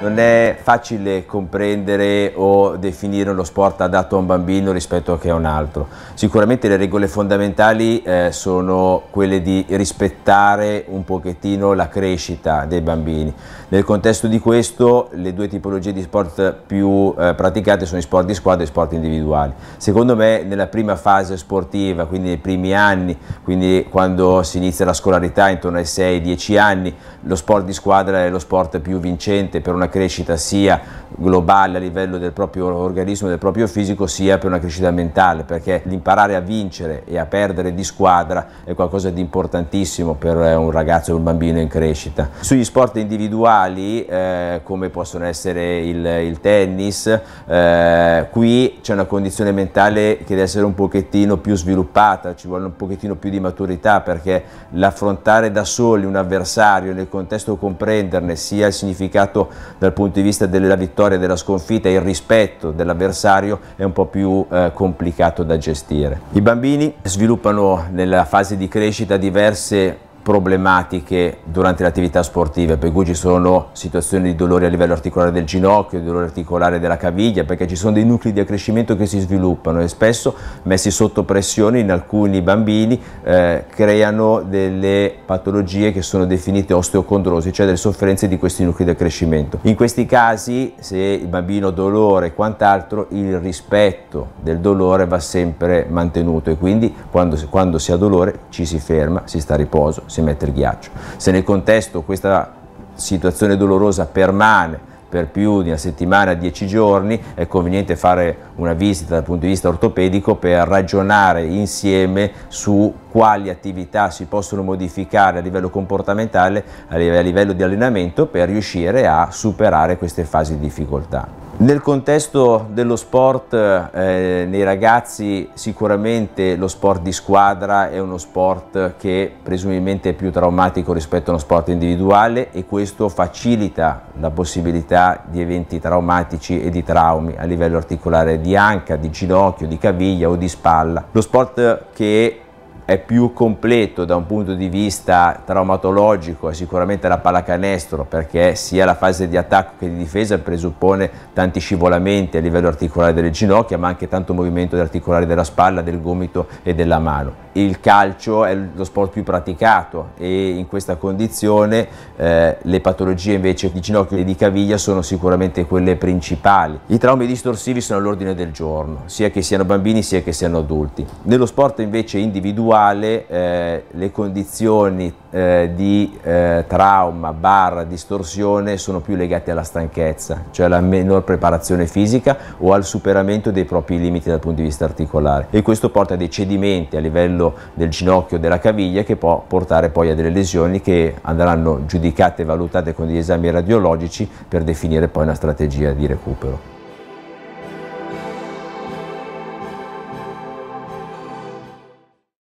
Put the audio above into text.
non è facile comprendere o definire lo sport adatto a un bambino rispetto che a un altro. Sicuramente le regole fondamentali eh, sono quelle di rispettare un pochettino la crescita dei bambini. Nel contesto di questo le due tipologie di sport più eh, praticate sono i sport di squadra e i sport individuali. Secondo me nella prima fase sportiva, quindi nei primi anni, quindi quando si inizia la scolarità intorno ai 6-10 anni, lo sport di squadra è lo sport più vincente per una crescita crescita sia globale a livello del proprio organismo, del proprio fisico, sia per una crescita mentale, perché l'imparare a vincere e a perdere di squadra è qualcosa di importantissimo per eh, un ragazzo e un bambino in crescita. Sugli sport individuali, eh, come possono essere il, il tennis, eh, qui c'è una condizione mentale che deve essere un pochettino più sviluppata, ci vuole un pochettino più di maturità, perché l'affrontare da soli un avversario nel contesto comprenderne sia il significato dal punto di vista della vittoria e della sconfitta, il rispetto dell'avversario è un po' più eh, complicato da gestire. I bambini sviluppano nella fase di crescita diverse problematiche durante le attività sportive, per cui ci sono situazioni di dolori a livello articolare del ginocchio, di dolore articolare della caviglia, perché ci sono dei nuclei di accrescimento che si sviluppano e spesso messi sotto pressione in alcuni bambini eh, creano delle patologie che sono definite osteocondrosi, cioè delle sofferenze di questi nuclei di accrescimento. In questi casi, se il bambino ha dolore e quant'altro, il rispetto del dolore va sempre mantenuto e quindi quando, quando si ha dolore ci si ferma, si sta a riposo, si si mette il ghiaccio. Se nel contesto questa situazione dolorosa permane per più di una settimana, dieci giorni, è conveniente fare una visita dal punto di vista ortopedico per ragionare insieme su quali attività si possono modificare a livello comportamentale, a livello di allenamento per riuscire a superare queste fasi di difficoltà. Nel contesto dello sport, eh, nei ragazzi sicuramente lo sport di squadra è uno sport che presumibilmente è più traumatico rispetto a uno sport individuale e questo facilita la possibilità di eventi traumatici e di traumi a livello articolare di anca, di ginocchio, di caviglia o di spalla. Lo sport che è più completo da un punto di vista traumatologico è sicuramente la pallacanestro perché sia la fase di attacco che di difesa presuppone tanti scivolamenti a livello articolare delle ginocchia ma anche tanto movimento articolare della spalla, del gomito e della mano il calcio è lo sport più praticato e in questa condizione eh, le patologie invece di ginocchio e di caviglia sono sicuramente quelle principali. I traumi distorsivi sono all'ordine del giorno, sia che siano bambini sia che siano adulti. Nello sport invece individuale eh, le condizioni eh, di eh, trauma, barra, distorsione sono più legati alla stanchezza, cioè alla minor preparazione fisica o al superamento dei propri limiti dal punto di vista articolare e questo porta a dei cedimenti a livello del ginocchio della caviglia che può portare poi a delle lesioni che andranno giudicate e valutate con degli esami radiologici per definire poi una strategia di recupero.